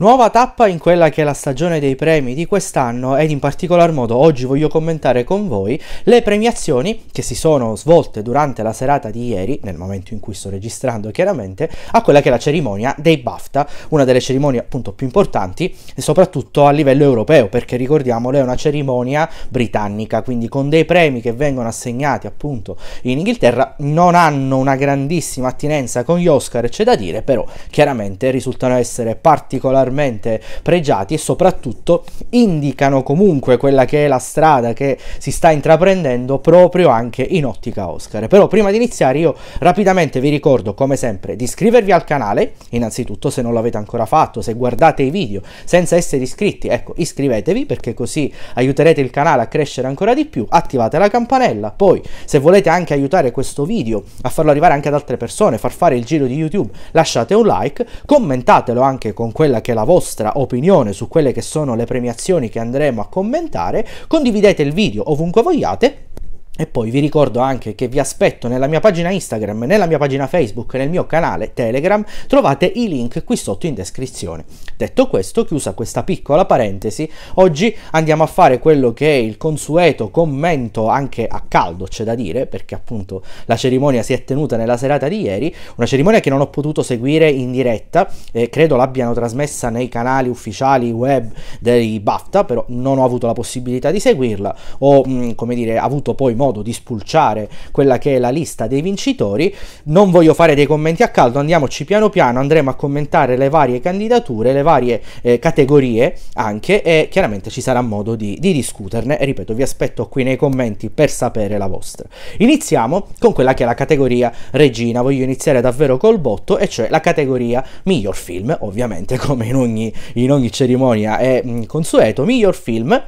Nuova tappa in quella che è la stagione dei premi di quest'anno ed in particolar modo oggi voglio commentare con voi le premiazioni che si sono svolte durante la serata di ieri, nel momento in cui sto registrando chiaramente, a quella che è la cerimonia dei BAFTA, una delle cerimonie appunto più importanti e soprattutto a livello europeo perché ricordiamolo è una cerimonia britannica, quindi con dei premi che vengono assegnati appunto in Inghilterra non hanno una grandissima attinenza con gli Oscar, c'è da dire, però chiaramente risultano essere particolarmente particolarmente pregiati e soprattutto indicano comunque quella che è la strada che si sta intraprendendo proprio anche in ottica Oscar. Però prima di iniziare io rapidamente vi ricordo come sempre di iscrivervi al canale, innanzitutto se non l'avete ancora fatto, se guardate i video senza essere iscritti, ecco iscrivetevi perché così aiuterete il canale a crescere ancora di più, attivate la campanella, poi se volete anche aiutare questo video a farlo arrivare anche ad altre persone, far fare il giro di YouTube, lasciate un like, commentatelo anche con quella che anche la vostra opinione su quelle che sono le premiazioni che andremo a commentare, condividete il video ovunque vogliate e poi vi ricordo anche che vi aspetto nella mia pagina Instagram, nella mia pagina Facebook, nel mio canale Telegram, trovate i link qui sotto in descrizione. Detto questo, chiusa questa piccola parentesi, oggi andiamo a fare quello che è il consueto commento anche a caldo, c'è da dire, perché appunto la cerimonia si è tenuta nella serata di ieri, una cerimonia che non ho potuto seguire in diretta, eh, credo l'abbiano trasmessa nei canali ufficiali web dei BAFTA, però non ho avuto la possibilità di seguirla, ho mh, mm, come dire avuto poi molto modo di spulciare quella che è la lista dei vincitori. Non voglio fare dei commenti a caldo, andiamoci piano piano, andremo a commentare le varie candidature, le varie eh, categorie anche e chiaramente ci sarà modo di, di discuterne. E ripeto, vi aspetto qui nei commenti per sapere la vostra. Iniziamo con quella che è la categoria regina, voglio iniziare davvero col botto e cioè la categoria miglior film, ovviamente come in ogni, in ogni cerimonia è mm, consueto, miglior film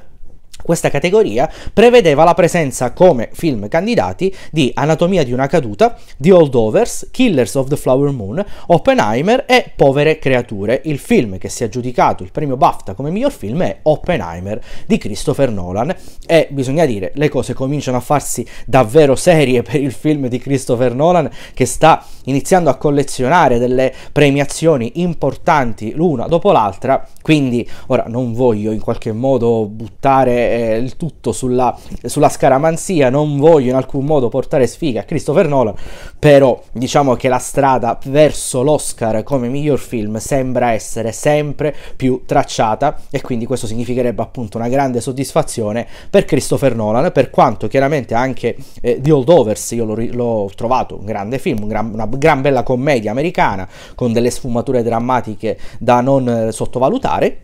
questa categoria prevedeva la presenza come film candidati di Anatomia di una caduta, The Holdovers, Killers of the Flower Moon, Oppenheimer e Povere creature. Il film che si è aggiudicato il premio BAFTA come miglior film è Oppenheimer di Christopher Nolan e bisogna dire le cose cominciano a farsi davvero serie per il film di Christopher Nolan che sta iniziando a collezionare delle premiazioni importanti l'una dopo l'altra, quindi ora non voglio in qualche modo buttare eh, il tutto sulla, sulla scaramanzia, non voglio in alcun modo portare sfiga a Christopher Nolan, però diciamo che la strada verso l'Oscar come miglior film sembra essere sempre più tracciata e quindi questo significherebbe appunto una grande soddisfazione per Christopher Nolan, per quanto chiaramente anche eh, The Old Overs io l'ho, l'ho trovato un grande film, un gran, una gran bella commedia americana con delle sfumature drammatiche da non eh, sottovalutare.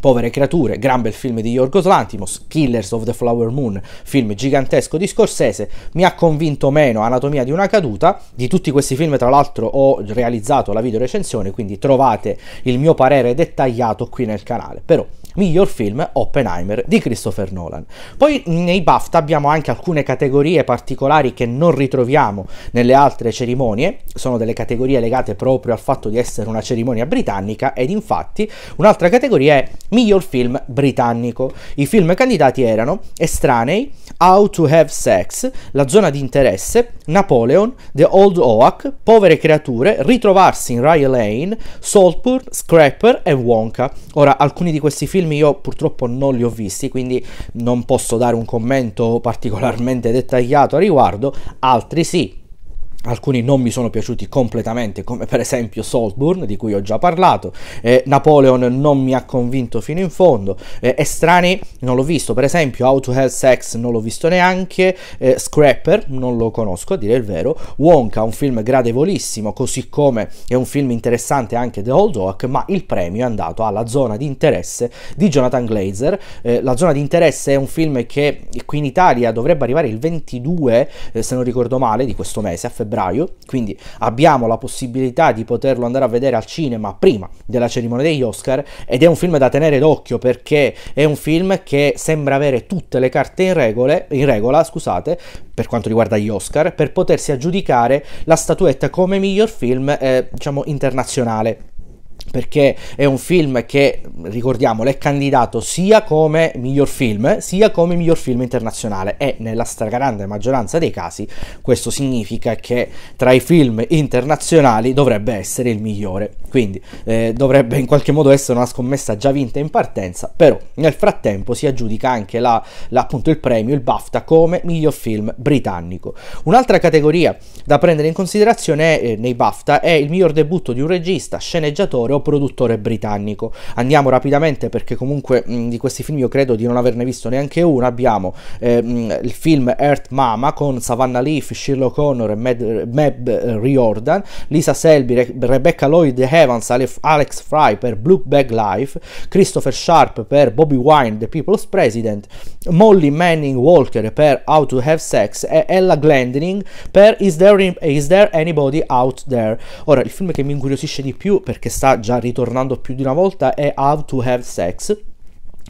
Povere creature, gran bel film di Yorgos Lantimos, Killers of the Flower Moon, film gigantesco di Scorsese, mi ha convinto meno Anatomia di una caduta, di tutti questi film tra l'altro ho realizzato la videorecensione, quindi trovate il mio parere dettagliato qui nel canale, però miglior film Oppenheimer di Christopher Nolan. Poi nei BAFTA abbiamo anche alcune categorie particolari che non ritroviamo nelle altre cerimonie, sono delle categorie legate proprio al fatto di essere una cerimonia britannica ed infatti un'altra categoria è miglior film britannico. I film candidati erano Estranei, How to Have Sex, La zona di interesse, Napoleon, The Old Oak, Povere creature, Ritrovarsi in Rye Lane, Saltburn, Scrapper e Wonka. Ora alcuni di questi film film io purtroppo non li ho visti, quindi non posso dare un commento particolarmente dettagliato a riguardo, altri sì, Alcuni non mi sono piaciuti completamente, come per esempio Saltburn, di cui ho già parlato. Eh, Napoleon non mi ha convinto fino in fondo. Eh, Estrani non l'ho visto, per esempio How to Hell Sex non l'ho visto neanche. Eh, Scrapper non lo conosco, a dire il vero. Wonka, un film gradevolissimo, così come è un film interessante anche The Old Hawk, ma il premio è andato alla zona di interesse di Jonathan Glazer. Eh, la zona di interesse è un film che qui in Italia dovrebbe arrivare il 22, eh, se non ricordo male, di questo mese, a febbraio febbraio, quindi abbiamo la possibilità di poterlo andare a vedere al cinema prima della cerimonia degli Oscar ed è un film da tenere d'occhio perché è un film che sembra avere tutte le carte in, regole, in regola, scusate, per quanto riguarda gli Oscar, per potersi aggiudicare la statuetta come miglior film eh, diciamo internazionale perché è un film che, ricordiamolo, è candidato sia come miglior film, sia come miglior film internazionale e nella stragrande maggioranza dei casi questo significa che tra i film internazionali dovrebbe essere il migliore, quindi eh, dovrebbe in qualche modo essere una scommessa già vinta in partenza, però nel frattempo si aggiudica anche la, la, appunto il premio, il BAFTA, come miglior film britannico. Un'altra categoria da prendere in considerazione eh, nei BAFTA è il miglior debutto di un regista, sceneggiatore o produttore britannico. Andiamo rapidamente perché comunque mh, di questi film io credo di non averne visto neanche uno. Abbiamo ehm, il film Earth Mama con Savannah Leaf, Sherlock Connor e Mab, Riordan, Lisa Selby, Re- Rebecca Lloyd Evans, Alex Fry per Blue Bag Life, Christopher Sharp per Bobby Wine, The People's President, Molly Manning Walker per How to Have Sex e Ella Glendinning per Is There, Is There Anybody Out There? Ora, il film che mi incuriosisce di più perché sta già già ritornando più di una volta è How to Have Sex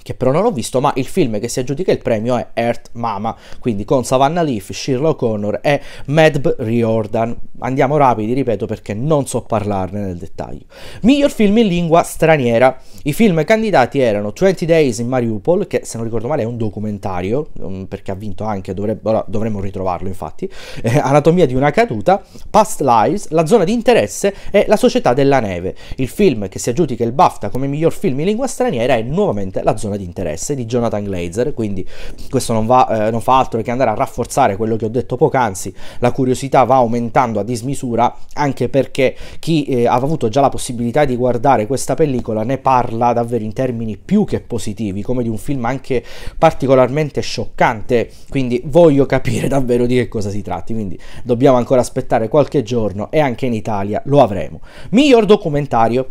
che però non ho visto, ma il film che si aggiudica il premio è Earth Mama, quindi con Savannah Leaf, Sherlock Connor e Madb Riordan. Andiamo rapidi, ripeto, perché non so parlarne nel dettaglio. Miglior film in lingua straniera. I film candidati erano 20 Days in Mariupol, che se non ricordo male è un documentario, um, perché ha vinto anche, dovrebbe, dovremmo ritrovarlo infatti, eh, Anatomia di una caduta, Past Lives, La zona di interesse e La società della neve. Il film che si aggiudica il BAFTA come miglior film in lingua straniera è nuovamente La zona zona di interesse di Jonathan Glazer, quindi questo non, va, eh, non fa altro che andare a rafforzare quello che ho detto poc'anzi, la curiosità va aumentando a dismisura anche perché chi eh, aveva avuto già la possibilità di guardare questa pellicola ne parla davvero in termini più che positivi, come di un film anche particolarmente scioccante, quindi voglio capire davvero di che cosa si tratti, quindi dobbiamo ancora aspettare qualche giorno e anche in Italia lo avremo. Miglior documentario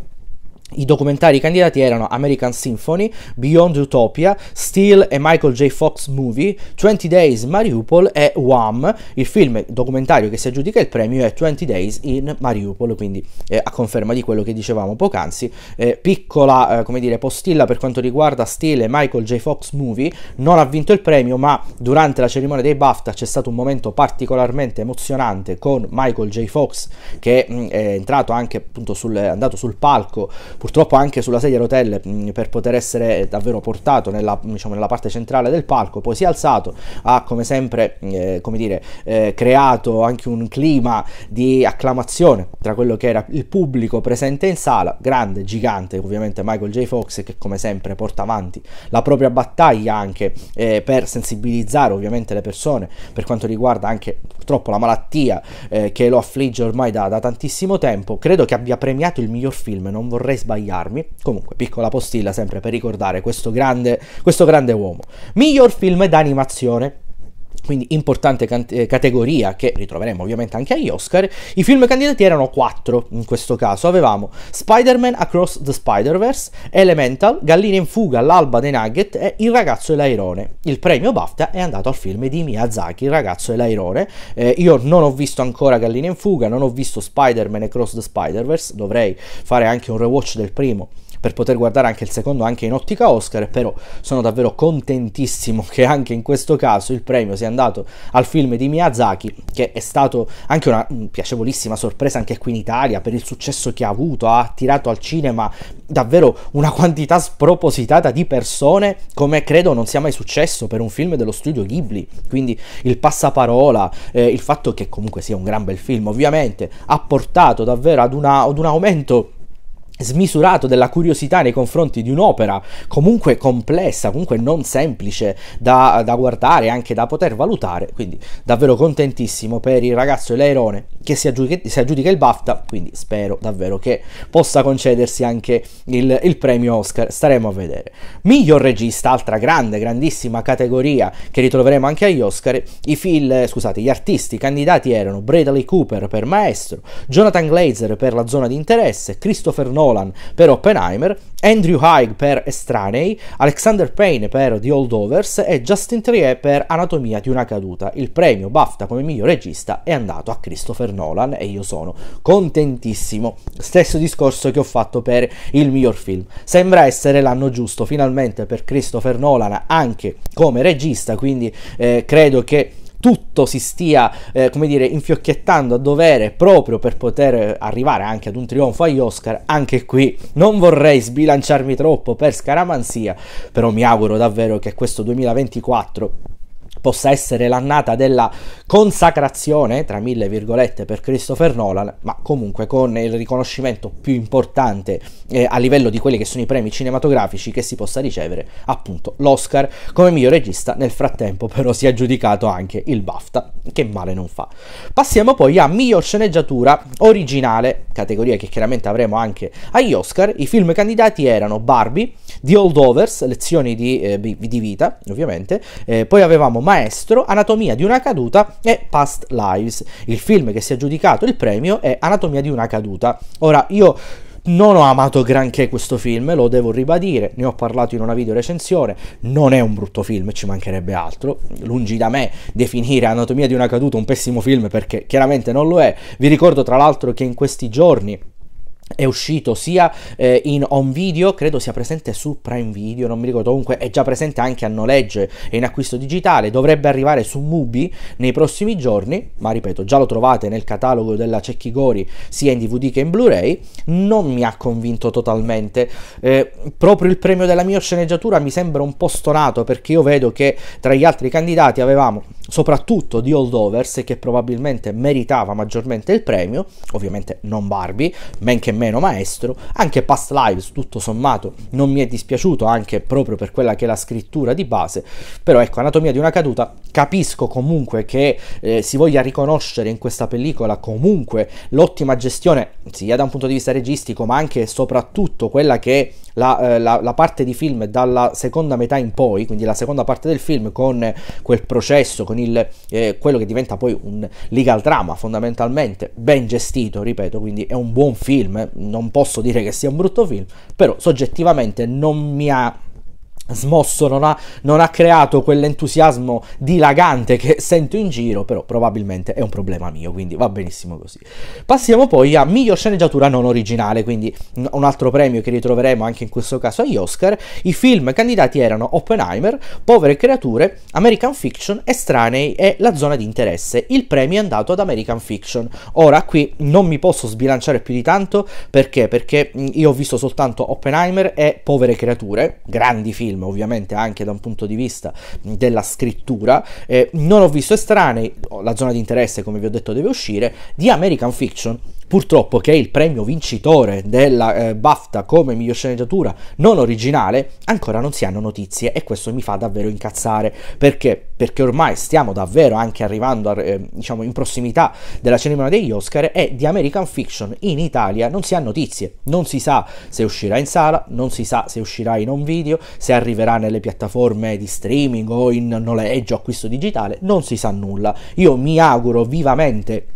i documentari candidati erano American Symphony, Beyond Utopia, Steel e Michael J. Fox Movie, 20 Days Mariupol e Wham. Il film documentario che si aggiudica il premio è 20 Days in Mariupol, quindi eh, a conferma di quello che dicevamo poc'anzi. Eh, piccola, eh, come dire, postilla per quanto riguarda Steel e Michael J. Fox Movie, non ha vinto il premio, ma durante la cerimonia dei BAFTA c'è stato un momento particolarmente emozionante con Michael J. Fox che mh, mm, è entrato anche appunto sul, è andato sul palco purtroppo anche sulla sedia a rotelle mm, per poter essere davvero portato nella, diciamo, nella parte centrale del palco, poi si è alzato, ha come sempre mm, eh, come dire, eh, creato anche un clima di acclamazione tra quello che era il pubblico presente in sala, grande, gigante ovviamente Michael J. Fox che come sempre porta avanti la propria battaglia anche eh, per sensibilizzare ovviamente le persone per quanto riguarda anche purtroppo la malattia eh, che lo affligge ormai da, da tantissimo tempo, credo che abbia premiato il miglior film, non vorrei sbagliare sbagliarmi. Comunque, piccola postilla sempre per ricordare questo grande, questo grande uomo. Miglior film d'animazione quindi importante eh, categoria che ritroveremo ovviamente anche agli Oscar, i film candidati erano quattro in questo caso. Avevamo Spider-Man Across the Spider-Verse, Elemental, Gallina in fuga, L'alba dei Nugget e Il ragazzo e l'airone. Il premio BAFTA è andato al film di Miyazaki, Il ragazzo e l'airone. Eh, io non ho visto ancora Gallina in fuga, non ho visto Spider-Man Across the Spider-Verse, dovrei fare anche un rewatch del primo per poter guardare anche il secondo anche in ottica Oscar, però sono davvero contentissimo che anche in questo caso il premio sia andato al film di Miyazaki, che è stato anche una mm, piacevolissima sorpresa anche qui in Italia per il successo che ha avuto, ha attirato al cinema davvero una quantità spropositata di persone come credo non sia mai successo per un film dello studio Ghibli, quindi il passaparola, eh, il fatto che comunque sia un gran bel film ovviamente, ha portato davvero ad, una, ad un aumento smisurato della curiosità nei confronti di un'opera comunque complessa, comunque non semplice da, da guardare, anche da poter valutare, quindi davvero contentissimo per il ragazzo Eleirone che si aggiudica, si aggiudica, il BAFTA, quindi spero davvero che possa concedersi anche il, il premio Oscar, staremo a vedere. Miglior regista, altra grande, grandissima categoria che ritroveremo anche agli Oscar, i film, scusate, gli artisti candidati erano Bradley Cooper per Maestro, Jonathan Glazer per La Zona di Interesse, Christopher Nolan Nolan per Oppenheimer, Andrew Haig per Estranei, Alexander Payne per The Holdovers e Justin Trier per Anatomia di una caduta. Il premio BAFTA come miglior regista è andato a Christopher Nolan e io sono contentissimo. Stesso discorso che ho fatto per il miglior film. Sembra essere l'anno giusto finalmente per Christopher Nolan anche come regista, quindi eh, credo che tutto si stia, eh, come dire, infiocchettando a dovere proprio per poter arrivare anche ad un trionfo agli Oscar, anche qui non vorrei sbilanciarmi troppo per scaramanzia, però mi auguro davvero che questo 2024 possa essere l'annata della consacrazione, tra mille virgolette, per Christopher Nolan, ma comunque con il riconoscimento più importante eh, a livello di quelli che sono i premi cinematografici che si possa ricevere, appunto l'Oscar come miglior regista. Nel frattempo però si è aggiudicato anche il BAFTA, che male non fa. Passiamo poi a miglior sceneggiatura originale, categoria che chiaramente avremo anche agli Oscar. I film candidati erano Barbie, The Old Overs, Lezioni di, eh, di vita, ovviamente, eh, poi avevamo Maestro, Anatomia di una caduta e Past Lives. Il film che si è aggiudicato il premio è Anatomia di una caduta. Ora, io non ho amato granché questo film, lo devo ribadire, ne ho parlato in una video recensione, non è un brutto film, ci mancherebbe altro, lungi da me definire Anatomia di una caduta un pessimo film perché chiaramente non lo è. Vi ricordo tra l'altro che in questi giorni è uscito sia eh, in home video, credo sia presente su Prime Video, non mi ricordo, comunque è già presente anche a noleggio e in acquisto digitale, dovrebbe arrivare su Mubi nei prossimi giorni, ma ripeto, già lo trovate nel catalogo della Cecchi Gori sia in DVD che in Blu-ray, non mi ha convinto totalmente. Eh, proprio il premio della mia sceneggiatura mi sembra un po' stonato perché io vedo che tra gli altri candidati avevamo soprattutto di Holdovers che probabilmente meritava maggiormente il premio, ovviamente non Barbie, men che meno Maestro, anche Past Lives tutto sommato non mi è dispiaciuto anche proprio per quella che è la scrittura di base, però ecco Anatomia di una caduta capisco comunque che eh, si voglia riconoscere in questa pellicola comunque l'ottima gestione sia da un punto di vista registico ma anche e soprattutto quella che la, eh, la, la, parte di film dalla seconda metà in poi, quindi la seconda parte del film con quel processo, con il, eh, quello che diventa poi un legal drama fondamentalmente, ben gestito, ripeto, quindi è un buon film, eh. non posso dire che sia un brutto film, però soggettivamente non mi ha smosso, non ha, non ha, creato quell'entusiasmo dilagante che sento in giro, però probabilmente è un problema mio, quindi va benissimo così. Passiamo poi a miglior sceneggiatura non originale, quindi un altro premio che ritroveremo anche in questo caso agli Oscar. I film candidati erano Oppenheimer, Povere creature, American Fiction, Estranei e La zona di interesse. Il premio è andato ad American Fiction. Ora qui non mi posso sbilanciare più di tanto perché? Perché io ho visto soltanto Oppenheimer e Povere creature, grandi film film, ovviamente anche da un punto di vista della scrittura. Eh, non ho visto estranei, la zona di interesse, come vi ho detto, deve uscire, di American Fiction purtroppo che è il premio vincitore della eh, BAFTA come miglior sceneggiatura non originale, ancora non si hanno notizie e questo mi fa davvero incazzare perché, perché ormai stiamo davvero anche arrivando a, eh, diciamo in prossimità della cerimonia degli Oscar e di American Fiction in Italia non si ha notizie, non si sa se uscirà in sala, non si sa se uscirà in home video, se arriverà nelle piattaforme di streaming o in noleggio, acquisto digitale, non si sa nulla. Io mi auguro vivamente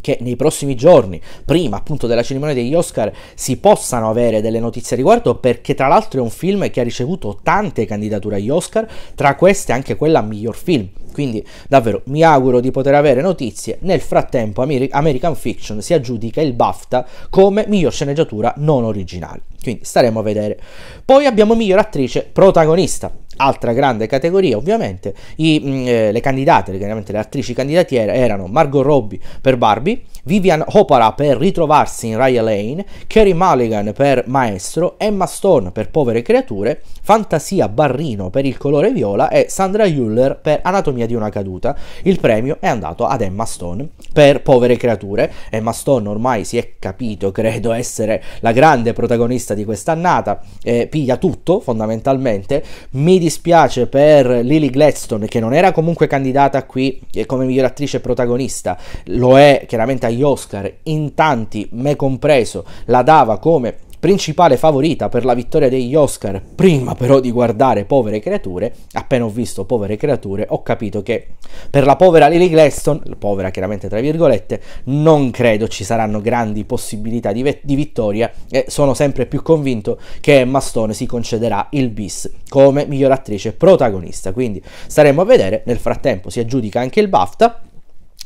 che nei prossimi giorni, prima appunto della cerimonia degli Oscar, si possano avere delle notizie a riguardo, perché tra l'altro è un film che ha ricevuto tante candidature agli Oscar, tra queste anche quella miglior film. Quindi davvero mi auguro di poter avere notizie. Nel frattempo American Fiction si aggiudica il BAFTA come miglior sceneggiatura non originale. Quindi staremo a vedere. Poi abbiamo miglior attrice protagonista. Altra grande categoria, ovviamente, I, mm, eh, le candidate, chiaramente le attrici candidatiere erano Margot Robbie per Barbie, Vivian Hopara per Ritrovarsi in Raya Lane, Kerry Mulligan per Maestro, Emma Stone per Povere Creature, Fantasia Barrino per Il colore viola e Sandra Hüller per Anatomia di una caduta, il premio è andato ad Emma Stone per Povere Creature. Emma Stone ormai si è capito, credo, essere la grande protagonista di quest'annata, eh, piglia tutto fondamentalmente. Mi dispiace per Lily Gladstone che non era comunque candidata qui eh, come miglior attrice protagonista, lo è chiaramente agli Oscar, in tanti, me compreso, la dava come principale favorita per la vittoria degli Oscar. Prima però di guardare Povere Creature, appena ho visto Povere Creature, ho capito che per la povera Lily Glaston, povera chiaramente tra virgolette, non credo ci saranno grandi possibilità di, ve- di vittoria e sono sempre più convinto che Emma Stone si concederà il bis come miglior attrice protagonista. Quindi staremo a vedere, nel frattempo si aggiudica anche il BAFTA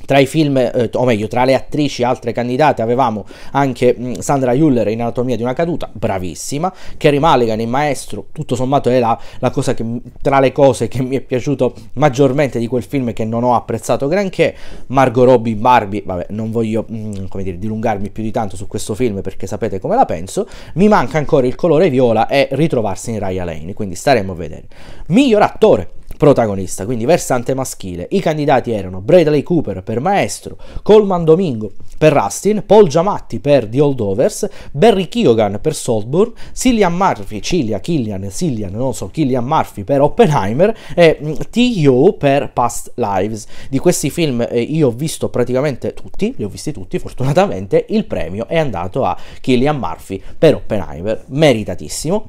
tra i film, eh, o meglio, tra le attrici altre candidate avevamo anche mh, mm, Sandra Hüller in Anatomia di una caduta, bravissima, Kerry Mulligan in Maestro, tutto sommato è la, la cosa che, tra le cose che mi è piaciuto maggiormente di quel film che non ho apprezzato granché, Margot Robbie Barbie, vabbè, non voglio, mh, mm, come dire, dilungarmi più di tanto su questo film perché sapete come la penso, mi manca ancora il colore viola e ritrovarsi in Raya Lane, quindi staremo a vedere. Miglior attore, protagonista, quindi versante maschile. I candidati erano Bradley Cooper per Maestro, Coleman Domingo per Rustin, Paul Giamatti per The Old Overs, Barry Keoghan per Saltburn, Cillian Murphy, Cilia, Killian, Cillian, non so, Killian Murphy per Oppenheimer e mm, T.U. per Past Lives. Di questi film eh, io ho visto praticamente tutti, li ho visti tutti fortunatamente, il premio è andato a Killian Murphy per Oppenheimer, meritatissimo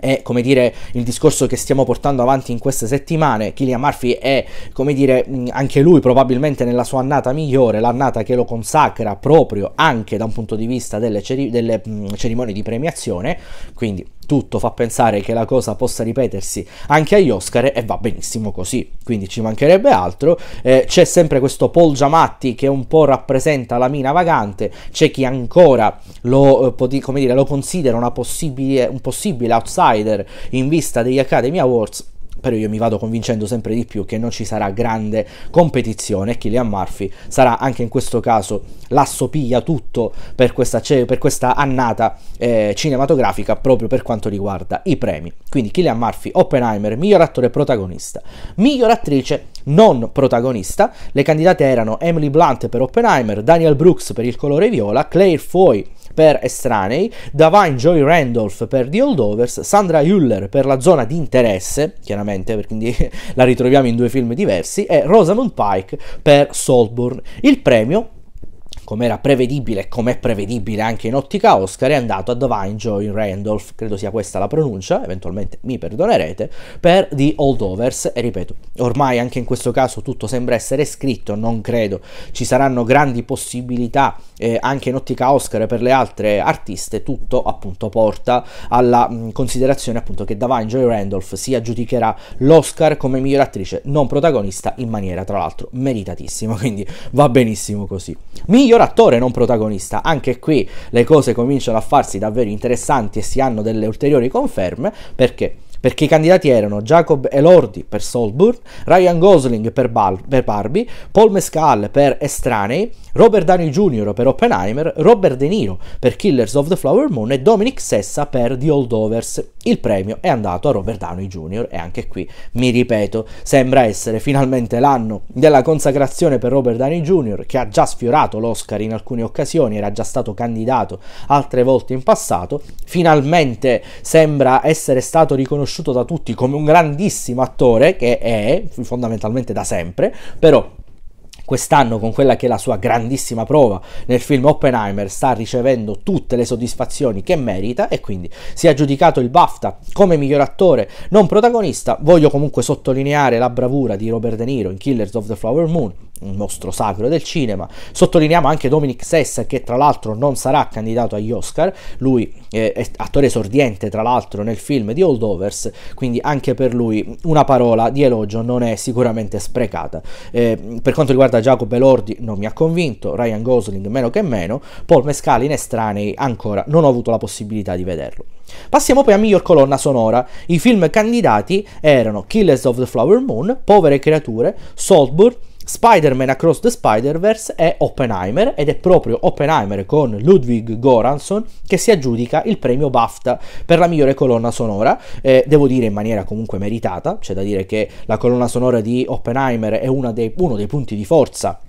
è come dire il discorso che stiamo portando avanti in queste settimane. Killian Murphy è come dire mm, anche lui probabilmente nella sua annata migliore, l'annata che lo consacra proprio anche da un punto di vista delle, ceri- delle mh, mm, cerimonie di premiazione. Quindi tutto fa pensare che la cosa possa ripetersi anche agli Oscar e va benissimo così, quindi ci mancherebbe altro. Eh, c'è sempre questo Paul Giamatti che un po' rappresenta la mina vagante, c'è chi ancora lo, eh, dire, lo considera un possibile outsider in vista degli Academy Awards però io mi vado convincendo sempre di più che non ci sarà grande competizione e Killian Murphy sarà anche in questo caso l'assopiglia tutto per questa, per questa annata eh, cinematografica proprio per quanto riguarda i premi. Quindi Killian Murphy, Oppenheimer, miglior attore protagonista, miglior attrice non protagonista, le candidate erano Emily Blunt per Oppenheimer, Daniel Brooks per Il colore viola, Claire Foy per Estranei, Davine Joy Randolph per The Holdovers, Sandra Hüller per La Zona di Interesse, chiaramente perché la ritroviamo in due film diversi, e Rosamund Pike per Saltburn. Il premio come era prevedibile e come è prevedibile anche in ottica Oscar, è andato a Divine Joy Randolph, credo sia questa la pronuncia, eventualmente mi perdonerete, per The Holdovers. E ripeto, ormai anche in questo caso tutto sembra essere scritto, non credo ci saranno grandi possibilità eh, anche in ottica Oscar per le altre artiste, tutto appunto porta alla mh, mm, considerazione appunto che Divine Joy Randolph si aggiudicherà l'Oscar come miglior attrice non protagonista in maniera tra l'altro meritatissima, quindi va benissimo così. Miglior miglior attore non protagonista. Anche qui le cose cominciano a farsi davvero interessanti e si hanno delle ulteriori conferme perché perché i candidati erano Jacob Elordi per Soulburn, Ryan Gosling per, Bal- per Barbie, Paul Mescal per Estranei, Robert Downey Jr. per Oppenheimer, Robert De Niro per Killers of the Flower Moon e Dominic Sessa per The Holdovers. Il premio è andato a Robert Downey Jr. e anche qui mi ripeto, sembra essere finalmente l'anno della consacrazione per Robert Downey Jr. che ha già sfiorato l'Oscar in alcune occasioni, era già stato candidato altre volte in passato, finalmente sembra essere stato riconosciuto da tutti come un grandissimo attore che è fondamentalmente da sempre, però quest'anno con quella che è la sua grandissima prova nel film Oppenheimer sta ricevendo tutte le soddisfazioni che merita e quindi si è aggiudicato il BAFTA come miglior attore non protagonista. Voglio comunque sottolineare la bravura di Robert De Niro in Killers of the Flower Moon un mostro sacro del cinema. Sottolineiamo anche Dominic Sessa che tra l'altro non sarà candidato agli Oscar, lui eh, è attore esordiente tra l'altro nel film di Holdovers, quindi anche per lui una parola di elogio non è sicuramente sprecata. Eh, per quanto riguarda Giacobbe Lordi, non mi ha convinto, Ryan Gosling meno che meno, Paul Mescali in estranei ancora non ho avuto la possibilità di vederlo. Passiamo poi a miglior colonna sonora. I film candidati erano Killers of the Flower Moon, Povere creature, Saltburn, Spider-Man Across the Spider-Verse è Oppenheimer ed è proprio Oppenheimer con Ludwig Goranson che si aggiudica il premio BAFTA per la migliore colonna sonora, eh, devo dire in maniera comunque meritata, c'è da dire che la colonna sonora di Oppenheimer è dei, uno dei punti di forza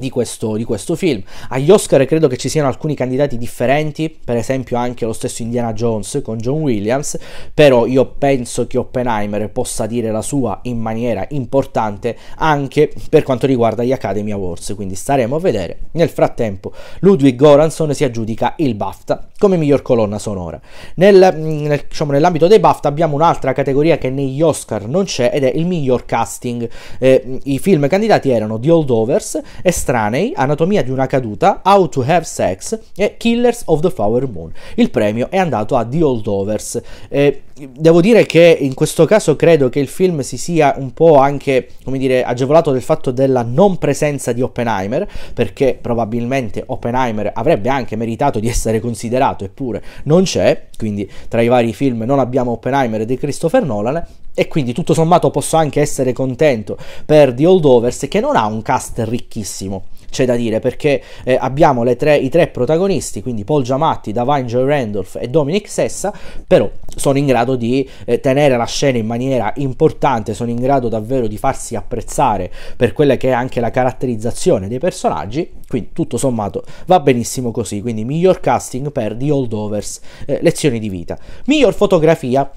di questo, di questo, film. Agli Oscar credo che ci siano alcuni candidati differenti, per esempio anche lo stesso Indiana Jones con John Williams, però io penso che Oppenheimer possa dire la sua in maniera importante anche per quanto riguarda gli Academy Awards, quindi staremo a vedere. Nel frattempo Ludwig Goranson si aggiudica il BAFTA come miglior colonna sonora. Nel, mm, nel, diciamo, nell'ambito dei BAFTA abbiamo un'altra categoria che negli Oscar non c'è ed è il miglior casting. Eh, I film candidati erano The Oldovers e Star estranei, Anatomia di una caduta, How to Have Sex e Killers of the Flower Moon. Il premio è andato a The Holdovers. Eh, devo dire che in questo caso credo che il film si sia un po' anche, come dire, agevolato del fatto della non presenza di Oppenheimer, perché probabilmente Oppenheimer avrebbe anche meritato di essere considerato, eppure non c'è, quindi tra i vari film non abbiamo Oppenheimer di Christopher Nolan, e quindi tutto sommato posso anche essere contento per The Old Overs che non ha un cast ricchissimo, c'è da dire perché eh, abbiamo tre, i tre protagonisti, quindi Paul Giamatti, Davine Joy Randolph e Dominic Sessa, però sono in grado di eh, tenere la scena in maniera importante, sono in grado davvero di farsi apprezzare per quella che è anche la caratterizzazione dei personaggi, quindi tutto sommato va benissimo così, quindi miglior casting per The Holdovers, eh, lezioni di vita. Miglior fotografia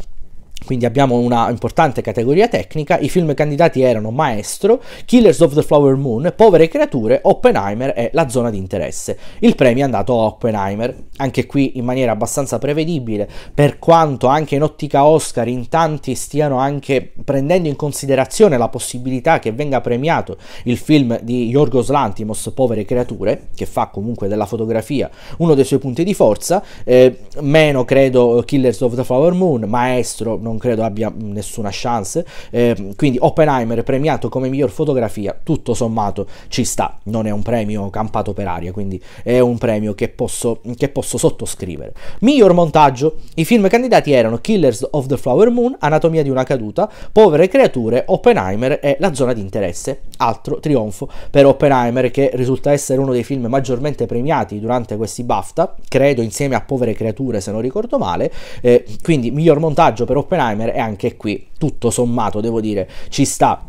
quindi abbiamo una importante categoria tecnica, i film candidati erano Maestro, Killers of the Flower Moon, Povere Creature, Oppenheimer e La Zona di Interesse. Il premio è andato a Oppenheimer, anche qui in maniera abbastanza prevedibile, per quanto anche in ottica Oscar in tanti stiano anche prendendo in considerazione la possibilità che venga premiato il film di Yorgos Lantimos, Povere Creature, che fa comunque della fotografia uno dei suoi punti di forza, eh, meno credo Killers of the Flower Moon, Maestro, non non credo abbia nessuna chance. Eh, quindi Oppenheimer premiato come miglior fotografia, tutto sommato ci sta, non è un premio campato per aria, quindi è un premio che posso, che posso sottoscrivere. Miglior montaggio, i film candidati erano Killers of the Flower Moon, Anatomia di una caduta, Povere creature, Oppenheimer e La zona di interesse, altro trionfo per Oppenheimer che risulta essere uno dei film maggiormente premiati durante questi BAFTA, credo insieme a Povere creature se non ricordo male, eh, quindi miglior montaggio per Oppenheimer Oppenheimer e anche qui tutto sommato devo dire ci sta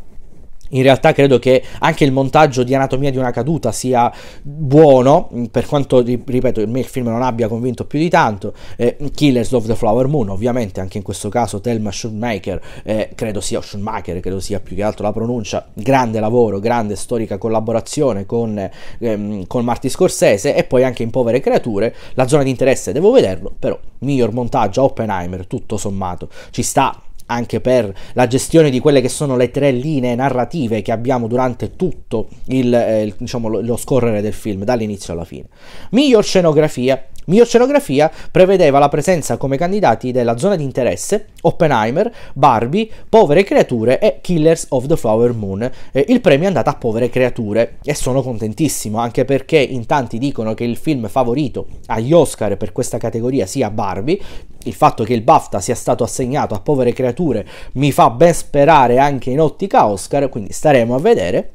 in realtà credo che anche il montaggio di Anatomia di una caduta sia buono, per quanto, ripeto, il film non abbia convinto più di tanto. Eh, Killers of the Flower Moon, ovviamente, anche in questo caso Thelma Schumacher, eh, credo sia Schumacher, credo sia più che altro la pronuncia, grande lavoro, grande storica collaborazione con, ehm, con Marty Scorsese e poi anche in Povere Creature, la zona di interesse devo vederlo, però miglior montaggio Oppenheimer, tutto sommato, ci sta anche per la gestione di quelle che sono le tre linee narrative che abbiamo durante tutto il, eh, il, diciamo, lo, lo scorrere del film, dall'inizio alla fine. Miglior scenografia Miocelografia prevedeva la presenza come candidati della zona di interesse Oppenheimer, Barbie, Povere Creature e Killers of the Flower Moon. Eh, il premio è andato a Povere Creature e sono contentissimo anche perché in tanti dicono che il film favorito agli Oscar per questa categoria sia Barbie. Il fatto che il BAFTA sia stato assegnato a Povere Creature mi fa ben sperare anche in ottica Oscar, quindi staremo a vedere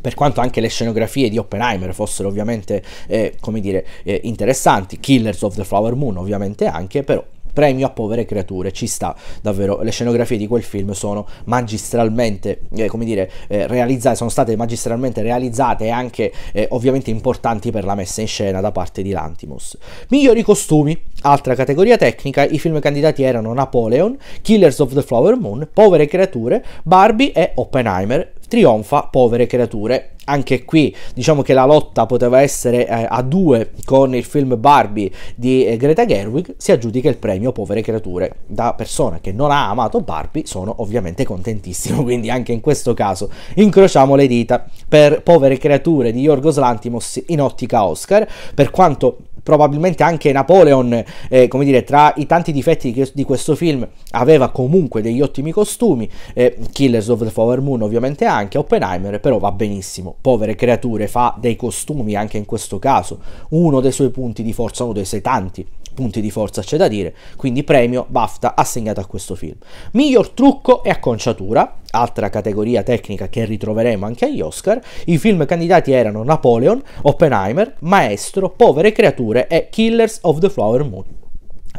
per quanto anche le scenografie di Oppenheimer fossero ovviamente, eh, come dire, eh, interessanti, Killers of the Flower Moon ovviamente anche, però premio a povere creature, ci sta davvero, le scenografie di quel film sono magistralmente, eh, come dire, eh, realizzate, sono state magistralmente realizzate e anche eh, ovviamente importanti per la messa in scena da parte di Lantimos. Migliori costumi, altra categoria tecnica, i film candidati erano Napoleon, Killers of the Flower Moon, Povere creature, Barbie e Oppenheimer trionfa povere creature. Anche qui diciamo che la lotta poteva essere eh, a due con il film Barbie di eh, Greta Gerwig, si aggiudica il premio Povere creature. Da persona che non ha amato Barbie sono ovviamente contentissimo, quindi anche in questo caso incrociamo le dita per Povere creature di Yorgos Lantimos in ottica Oscar, per quanto probabilmente anche Napoleon, eh, come dire, tra i tanti difetti di, di questo film aveva comunque degli ottimi costumi, eh, Killers of the Flower Moon ovviamente anche, Oppenheimer però va benissimo, povere creature fa dei costumi anche in questo caso, uno dei suoi punti di forza, uno dei suoi tanti punti di forza c'è da dire, quindi premio BAFTA assegnato a questo film. Miglior trucco e acconciatura, altra categoria tecnica che ritroveremo anche agli Oscar, i film candidati erano Napoleon, Oppenheimer, Maestro, Povere Creature e Killers of the Flower Moon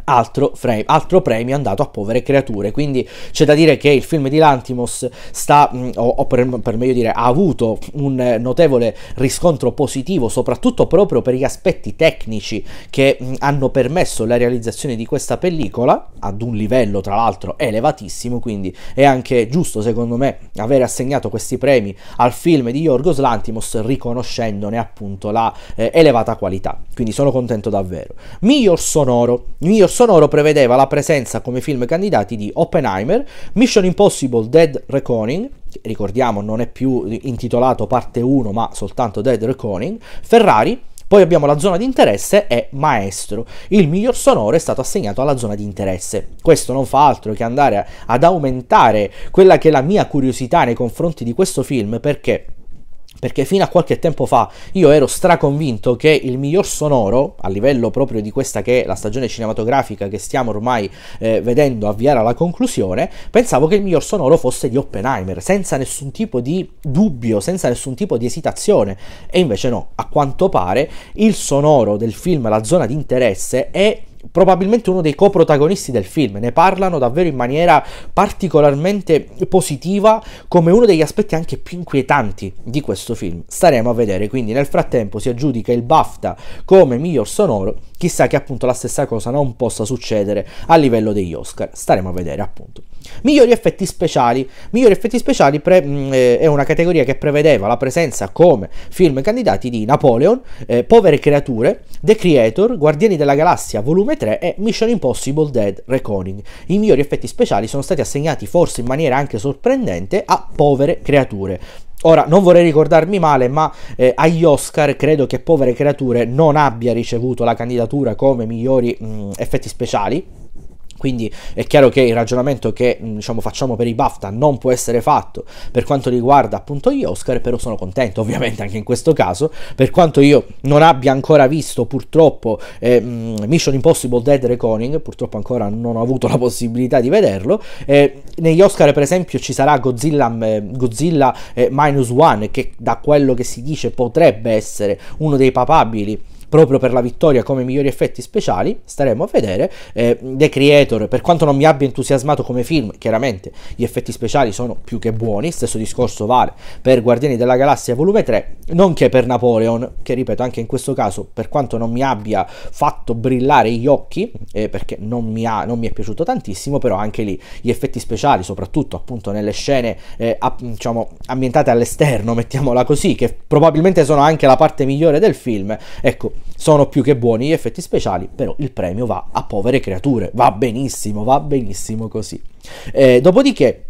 altro, frame, altro premio andato a povere creature. Quindi c'è da dire che il film di Lantimos sta, mh, mm, o, o per, per, meglio dire, ha avuto un notevole riscontro positivo, soprattutto proprio per gli aspetti tecnici che mh, mm, hanno permesso la realizzazione di questa pellicola ad un livello tra l'altro elevatissimo. Quindi è anche giusto, secondo me, avere assegnato questi premi al film di Yorgos Lantimos, riconoscendone appunto la eh, elevata qualità. Quindi sono contento davvero. Miglior sonoro, miglior sonoro sonoro prevedeva la presenza come film candidati di Oppenheimer, Mission Impossible Dead Reckoning, ricordiamo non è più intitolato parte 1 ma soltanto Dead Reckoning, Ferrari, poi abbiamo la zona di interesse e maestro. Il miglior sonoro è stato assegnato alla zona di interesse. Questo non fa altro che andare ad aumentare quella che è la mia curiosità nei confronti di questo film perché perché fino a qualche tempo fa io ero straconvinto che il miglior sonoro, a livello proprio di questa che è la stagione cinematografica che stiamo ormai eh, vedendo avviare alla conclusione, pensavo che il miglior sonoro fosse di Oppenheimer, senza nessun tipo di dubbio, senza nessun tipo di esitazione. E invece no, a quanto pare il sonoro del film La zona di interesse è probabilmente uno dei coprotagonisti del film, ne parlano davvero in maniera particolarmente positiva come uno degli aspetti anche più inquietanti di questo film. Staremo a vedere, quindi nel frattempo si aggiudica il BAFTA come miglior sonoro, chissà che appunto la stessa cosa non possa succedere a livello degli Oscar, staremo a vedere appunto. Migliori effetti speciali. Migliori effetti speciali pre- mm, eh, è una categoria che prevedeva la presenza come film candidati di Napoleon, eh, Povere creature, The Creator, Guardiani della Galassia, Volume Volume 3 è Mission Impossible Dead Reconing. I migliori effetti speciali sono stati assegnati forse in maniera anche sorprendente a povere creature. Ora, non vorrei ricordarmi male, ma eh, agli Oscar credo che Povere Creature non abbia ricevuto la candidatura come migliori mh, effetti speciali quindi è chiaro che il ragionamento che diciamo, facciamo per i BAFTA non può essere fatto per quanto riguarda appunto gli Oscar, però sono contento ovviamente anche in questo caso, per quanto io non abbia ancora visto purtroppo eh, Mission Impossible Dead Reconing, purtroppo ancora non ho avuto la possibilità di vederlo, eh, negli Oscar per esempio ci sarà Godzilla, eh, Godzilla eh, Minus One che da quello che si dice potrebbe essere uno dei papabili proprio per la vittoria come migliori effetti speciali, staremo a vedere. Eh, The Creator, per quanto non mi abbia entusiasmato come film, chiaramente gli effetti speciali sono più che buoni, stesso discorso vale per Guardiani della Galassia volume 3, nonché per Napoleon, che ripeto anche in questo caso, per quanto non mi abbia fatto brillare gli occhi, eh, perché non mi, ha, non mi, è piaciuto tantissimo, però anche lì gli effetti speciali, soprattutto appunto nelle scene eh, a, diciamo, ambientate all'esterno, mettiamola così, che probabilmente sono anche la parte migliore del film, ecco, sono più che buoni gli effetti speciali, però il premio va a povere creature, va benissimo, va benissimo così. Eh, dopodiché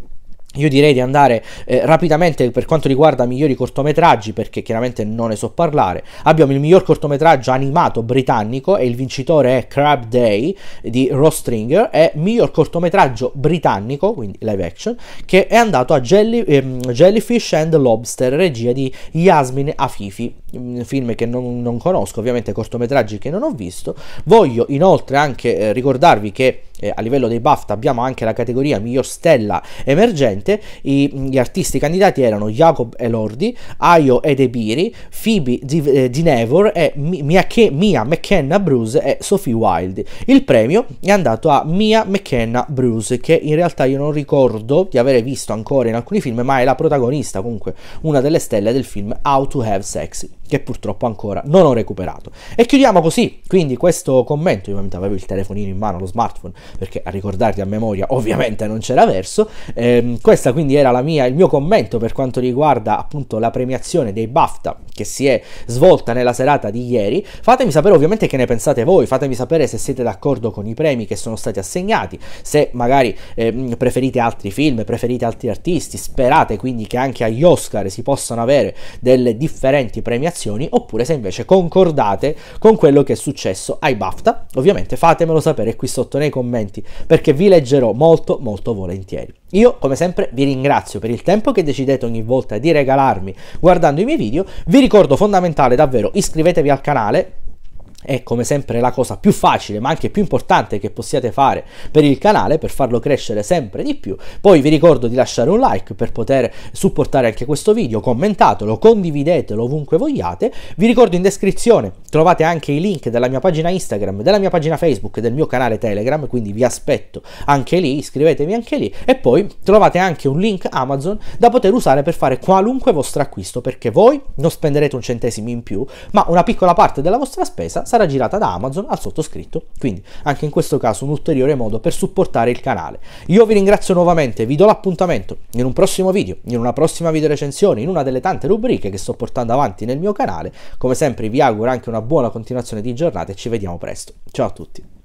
io direi di andare eh, rapidamente per quanto riguarda migliori cortometraggi, perché chiaramente non ne so parlare. Abbiamo il miglior cortometraggio animato britannico e il vincitore è Crab Day eh, di Ross Stringer, e miglior cortometraggio britannico, quindi live action, che è andato a Jelly, ehm, Jellyfish and Lobster, regia di Yasmin Afifi, Un mm, film che non, non conosco, ovviamente cortometraggi che non ho visto. Voglio inoltre anche eh, ricordarvi che eh, a livello dei BAFTA abbiamo anche la categoria miglior stella emergente, I, gli artisti candidati erano Jacob Elordi, Ayo Edebiri, Phoebe Di, eh, Di Nevor e Mia, Mia McKenna Bruce e Sophie Wilde. Il premio è andato a Mia McKenna Bruce che in realtà io non ricordo di avere visto ancora in alcuni film ma è la protagonista comunque, una delle stelle del film How to Have Sex che purtroppo ancora non ho recuperato. E chiudiamo così, quindi questo commento, io ovviamente avevo il telefonino in mano, lo smartphone, perché a ricordarti a memoria ovviamente non c'era verso. Eh, questa quindi era mia, il mio commento per quanto riguarda appunto la premiazione dei BAFTA che si è svolta nella serata di ieri. Fatemi sapere ovviamente che ne pensate voi, fatemi sapere se siete d'accordo con i premi che sono stati assegnati, se magari eh, preferite altri film, preferite altri artisti, sperate quindi che anche agli Oscar si possano avere delle differenti premiazioni oppure se invece concordate con quello che è successo ai BAFTA. Ovviamente fatemelo sapere qui sotto nei commenti commenti perché vi leggerò molto molto volentieri. Io come sempre vi ringrazio per il tempo che decidete ogni volta di regalarmi guardando i miei video, vi ricordo fondamentale davvero iscrivetevi al canale è come sempre la cosa più facile ma anche più importante che possiate fare per il canale per farlo crescere sempre di più. Poi vi ricordo di lasciare un like per poter supportare anche questo video, commentatelo, condividetelo ovunque vogliate. Vi ricordo in descrizione trovate anche i link della mia pagina Instagram, della mia pagina Facebook e del mio canale Telegram, quindi vi aspetto anche lì, iscrivetevi anche lì e poi trovate anche un link Amazon da poter usare per fare qualunque vostro acquisto perché voi non spenderete un centesimo in più, ma una piccola parte della vostra spesa sarà sarà girata da Amazon al sottoscritto. Quindi anche in questo caso un ulteriore modo per supportare il canale. Io vi ringrazio nuovamente, vi do l'appuntamento in un prossimo video, in una prossima video recensione, in una delle tante rubriche che sto portando avanti nel mio canale. Come sempre vi auguro anche una buona continuazione di giornata e ci vediamo presto. Ciao a tutti.